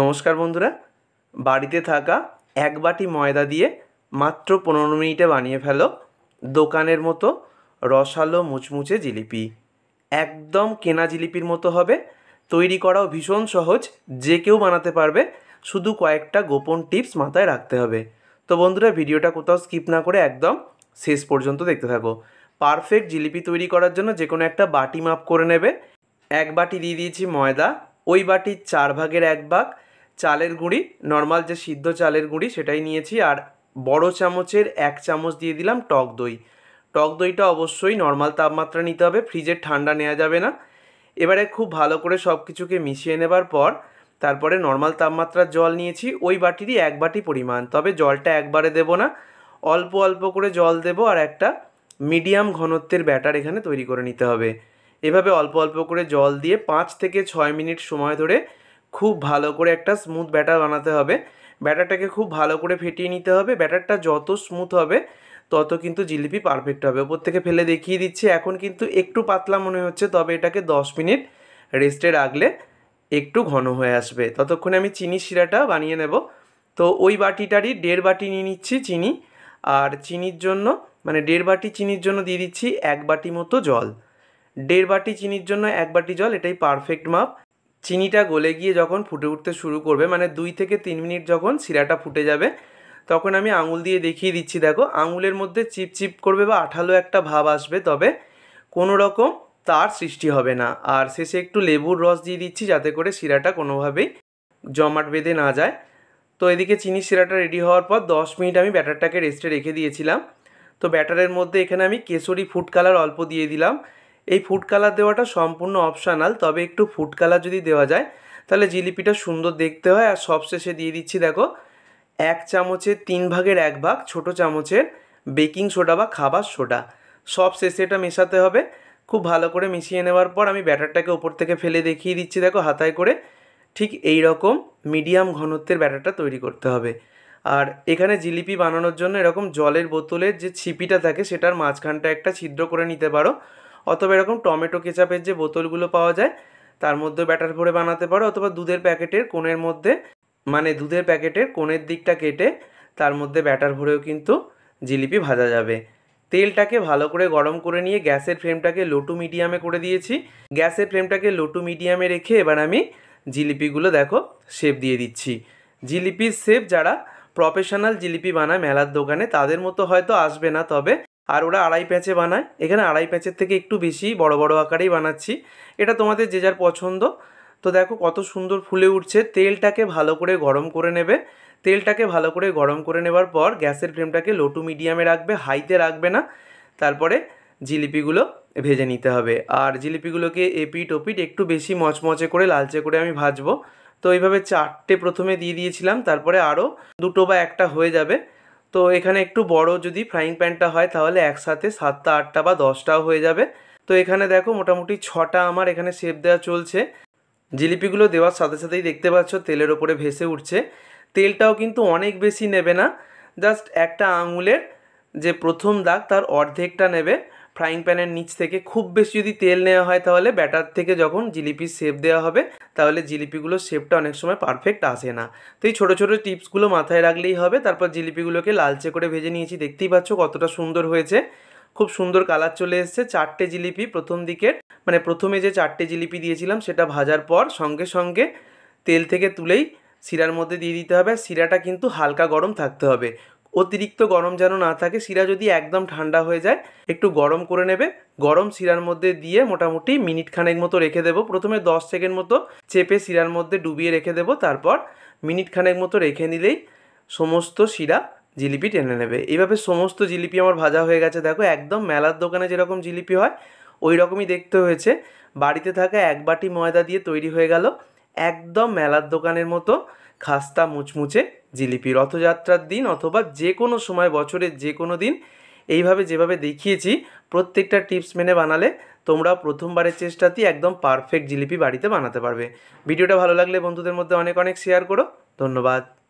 নমস্কার বন্ধুরা বাড়িতে থাকা এক বাটি ময়দা দিয়ে মাত্র পনেরো মিনিটে বানিয়ে ফেলো দোকানের মতো রসালো মুচমুচে জিলিপি একদম কেনা জিলিপির মতো হবে তৈরি করাও ভীষণ সহজ যে কেউ বানাতে পারবে শুধু কয়েকটা গোপন টিপস মাথায় রাখতে হবে তো বন্ধুরা ভিডিওটা কোথাও স্কিপ না করে একদম শেষ পর্যন্ত দেখতে থাকো পারফেক্ট জিলিপি তৈরি করার জন্য যে কোনো একটা বাটি মাপ করে নেবে এক বাটি দিয়ে দিয়েছি ময়দা ওই বাটির চার ভাগের এক ভাগ চালের গুঁড়ি নর্মাল যে সিদ্ধ চালের গুঁড়ি সেটাই নিয়েছি আর বড় চামচের এক চামচ দিয়ে দিলাম টক দই টক দইটা অবশ্যই নর্মাল তাপমাত্রা নিতে হবে ফ্রিজের ঠান্ডা নেওয়া যাবে না এবারে খুব ভালো করে সব কিছুকে মিশিয়ে নেবার পর তারপরে নর্মাল তাপমাত্রার জল নিয়েছি ওই বাটিরই এক বাটি পরিমাণ তবে জলটা একবারে দেব না অল্প অল্প করে জল দেব আর একটা মিডিয়াম ঘনত্বের ব্যাটার এখানে তৈরি করে নিতে হবে এভাবে অল্প অল্প করে জল দিয়ে পাঁচ থেকে ছয় মিনিট সময় ধরে খুব ভালো করে একটা স্মুথ ব্যাটার বানাতে হবে ব্যাটারটাকে খুব ভালো করে ফেটিয়ে নিতে হবে ব্যাটারটা যত স্মুথ হবে তত কিন্তু জিলিপি পারফেক্ট হবে ওপর থেকে ফেলে দেখিয়ে দিচ্ছি এখন কিন্তু একটু পাতলা মনে হচ্ছে তবে এটাকে দশ মিনিট রেস্টে রাখলে একটু ঘন হয়ে আসবে ততক্ষণে আমি চিনি শিরাটা বানিয়ে নেব তো ওই বাটিটারই দেড় বাটি নিয়ে নিচ্ছি চিনি আর চিনির জন্য মানে দেড় বাটি চিনির জন্য দিয়ে দিচ্ছি এক বাটি মতো জল দেড় বাটি চিনির জন্য এক বাটি জল এটাই পারফেক্ট মাপ চিনিটা গলে গিয়ে যখন ফুটে উঠতে শুরু করবে মানে দুই থেকে তিন মিনিট যখন শিরাটা ফুটে যাবে তখন আমি আঙুল দিয়ে দেখিয়ে দিচ্ছি দেখো আঙুলের মধ্যে চিপ চিপ করবে বা আঠালো একটা ভাব আসবে তবে কোনো রকম তার সৃষ্টি হবে না আর শেষে একটু লেবুর রস দিয়ে দিচ্ছি যাতে করে শিরাটা কোনোভাবেই জমাট বেঁধে না যায় তো এদিকে চিনি শিরাটা রেডি হওয়ার পর দশ মিনিট আমি ব্যাটারটাকে রেস্টে রেখে দিয়েছিলাম তো ব্যাটারের মধ্যে এখানে আমি কেশরি ফুড কালার অল্প দিয়ে দিলাম এই ফুড কালার দেওয়াটা সম্পূর্ণ অপশানাল তবে একটু ফুড কালার যদি দেওয়া যায় তাহলে জিলিপিটা সুন্দর দেখতে হয় আর সবশেষে দিয়ে দিচ্ছি দেখো এক চামচের তিন ভাগের এক ভাগ ছোট চামচের বেকিং সোডা বা খাবার সোডা সব শেষে এটা মেশাতে হবে খুব ভালো করে মিশিয়ে নেওয়ার পর আমি ব্যাটারটাকে ওপর থেকে ফেলে দেখিয়ে দিচ্ছি দেখো হাতায় করে ঠিক এই রকম মিডিয়াম ঘনত্বের ব্যাটারটা তৈরি করতে হবে আর এখানে জিলিপি বানানোর জন্য এরকম জলের বোতলের যে ছিপিটা থাকে সেটার মাঝখানটা একটা ছিদ্র করে নিতে পারো অথবা এরকম টমেটো কেচাপের যে বোতলগুলো পাওয়া যায় তার মধ্যে ব্যাটার ভরে বানাতে পারো অথবা দুধের প্যাকেটের কোণের মধ্যে মানে দুধের প্যাকেটের কোণের দিকটা কেটে তার মধ্যে ব্যাটার ভরেও কিন্তু জিলিপি ভাজা যাবে তেলটাকে ভালো করে গরম করে নিয়ে গ্যাসের ফ্লেমটাকে লো টু মিডিয়ামে করে দিয়েছি গ্যাসের ফ্লেমটাকে লো টু মিডিয়ামে রেখে এবার আমি জিলিপিগুলো দেখো শেপ দিয়ে দিচ্ছি জিলিপির শেপ যারা প্রফেশনাল জিলিপি বানায় মেলার দোকানে তাদের মতো হয়তো আসবে না তবে আর ওরা আড়াই প্যাঁচে বানায় এখানে আড়াই প্যাঁচের থেকে একটু বেশি বড় বড় আকারেই বানাচ্ছি এটা তোমাদের যে যার পছন্দ তো দেখো কত সুন্দর ফুলে উঠছে তেলটাকে ভালো করে গরম করে নেবে তেলটাকে ভালো করে গরম করে নেবার পর গ্যাসের ফ্লেমটাকে লো টু মিডিয়ামে রাখবে হাইতে রাখবে না তারপরে জিলিপিগুলো ভেজে নিতে হবে আর জিলিপিগুলোকে এপিট ওপিট একটু বেশি মচমচে করে লালচে করে আমি ভাজবো তো এইভাবে চারটে প্রথমে দিয়ে দিয়েছিলাম তারপরে আরও দুটো বা একটা হয়ে যাবে তো এখানে একটু বড় যদি ফ্রাইং প্যানটা হয় তাহলে একসাথে সাতটা আটটা বা দশটাও হয়ে যাবে তো এখানে দেখো মোটামুটি ছটা আমার এখানে শেপ দেওয়া চলছে জিলিপিগুলো দেওয়ার সাথে সাথেই দেখতে পাচ্ছ তেলের ওপরে ভেসে উঠছে তেলটাও কিন্তু অনেক বেশি নেবে না জাস্ট একটা আঙুলের যে প্রথম দাগ তার অর্ধেকটা নেবে ফ্রাইং প্যানের নিচ থেকে খুব বেশি যদি তেল নেওয়া হয় তাহলে ব্যাটার থেকে যখন জিলিপির শেপ দেওয়া হবে তাহলে জিলিপিগুলোর শেপটা অনেক সময় পারফেক্ট আসে না তো এই ছোটো ছোটো টিপসগুলো মাথায় রাখলেই হবে তারপর জিলিপিগুলোকে লালচে করে ভেজে নিয়েছি দেখতেই পাচ্ছ কতটা সুন্দর হয়েছে খুব সুন্দর কালার চলে এসছে চারটে জিলিপি প্রথম দিকের মানে প্রথমে যে চারটে জিলিপি দিয়েছিলাম সেটা ভাজার পর সঙ্গে সঙ্গে তেল থেকে তুলেই শিরার মধ্যে দিয়ে দিতে হবে শিরাটা কিন্তু হালকা গরম থাকতে হবে অতিরিক্ত গরম যেন না থাকে শিরা যদি একদম ঠান্ডা হয়ে যায় একটু গরম করে নেবে গরম শিরার মধ্যে দিয়ে মোটামুটি মিনিট খানেক মতো রেখে দেবো প্রথমে দশ সেকেন্ড মতো চেপে শিরার মধ্যে ডুবিয়ে রেখে দেবো তারপর মিনিট খানেক মতো রেখে নিলেই সমস্ত শিরা জিলিপি টেনে নেবে এইভাবে সমস্ত জিলিপি আমার ভাজা হয়ে গেছে দেখো একদম মেলার দোকানে যেরকম জিলিপি হয় ওই রকমই দেখতে হয়েছে বাড়িতে থাকা এক বাটি ময়দা দিয়ে তৈরি হয়ে গেল একদম মেলার দোকানের মতো খাস্তা মুচমুচে জিলিপি রথযাত্রার দিন অথবা যে কোনো সময় বছরের যে কোনো দিন এইভাবে যেভাবে দেখিয়েছি প্রত্যেকটা টিপস মেনে বানালে তোমরা প্রথমবারের চেষ্টাতেই একদম পারফেক্ট জিলিপি বাড়িতে বানাতে পারবে ভিডিওটা ভালো লাগলে বন্ধুদের মধ্যে অনেক অনেক শেয়ার করো ধন্যবাদ